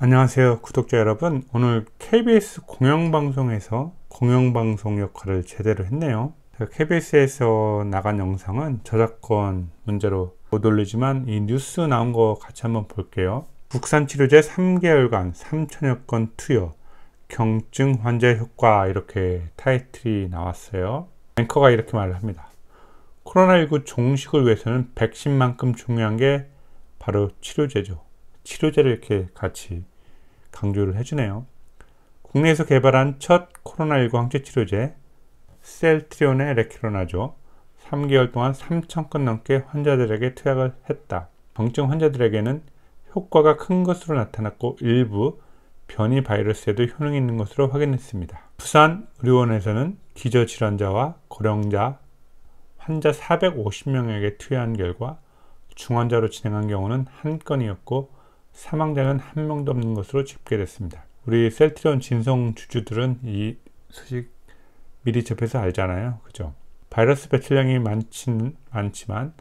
안녕하세요 구독자 여러분 오늘 KBS 공영방송에서 공영방송 역할을 제대로 했네요 KBS에서 나간 영상은 저작권 문제로 못 올리지만 이 뉴스 나온 거 같이 한번 볼게요 국산 치료제 3개월간 3천여 건 투여 경증 환자 효과 이렇게 타이틀이 나왔어요 앵커가 이렇게 말을 합니다 코로나19 종식을 위해서는 백신만큼 중요한 게 바로 치료제죠 치료제를 이렇게 같이 강조를 해주네요. 국내에서 개발한 첫 코로나19 항체 치료제 셀트리온의 레키로나죠. 3개월 동안 3천건 넘게 환자들에게 투약을 했다. 병증 환자들에게는 효과가 큰 것으로 나타났고 일부 변이 바이러스에도 효능이 있는 것으로 확인했습니다. 부산 의료원에서는 기저질환자와 고령자 환자 450명에게 투여한 결과 중환자로 진행한 경우는 한 건이었고 사망자는 한 명도 없는 것으로 집계됐습니다. 우리 셀트리온 진성 주주들은 이 소식 미리 접해서 알잖아요. 그죠? 바이러스 배출량이 많진, 많지만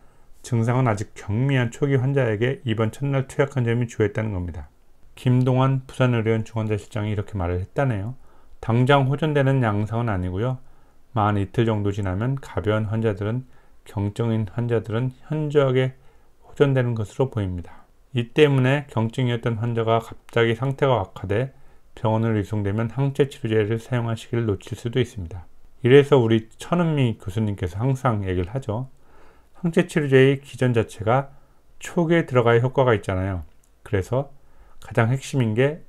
증상은 아직 경미한 초기 환자에게 이번 첫날 투약한 점이 주요했다는 겁니다. 김동완 부산의료원 중환자실장이 이렇게 말을 했다네요. 당장 호전되는 양상은 아니고요. 만 이틀 정도 지나면 가벼운 환자들은 경증인 환자들은 현저하게 호전되는 것으로 보입니다. 이 때문에 경증이었던 환자가 갑자기 상태가 악화돼 병원을 이송되면 항체 치료제를 사용하시기를 놓칠 수도 있습니다. 이래서 우리 천은미 교수님께서 항상 얘기를 하죠. 항체 치료제의 기전 자체가 초기에 들어가야 효과가 있잖아요. 그래서 가장 핵심인 게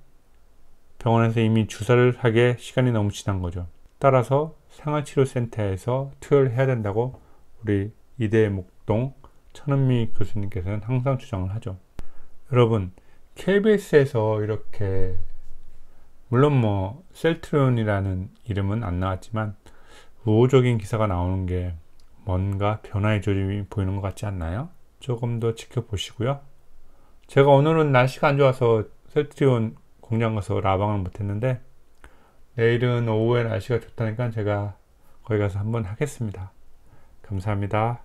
병원에서 이미 주사를 하게 시간이 너무 지난 거죠. 따라서 생활치료센터에서 투여를 해야 된다고 우리 이대 목동 천은미 교수님께서는 항상 주장을 하죠. 여러분 KBS에서 이렇게 물론 뭐 셀트론이라는 이름은 안 나왔지만 우호적인 기사가 나오는 게 뭔가 변화의 조짐이 보이는 것 같지 않나요? 조금 더 지켜보시고요. 제가 오늘은 날씨가 안 좋아서 셀트리온 공장 가서 라방을 못했는데 내일은 오후에 날씨가 좋다니까 제가 거기 가서 한번 하겠습니다. 감사합니다.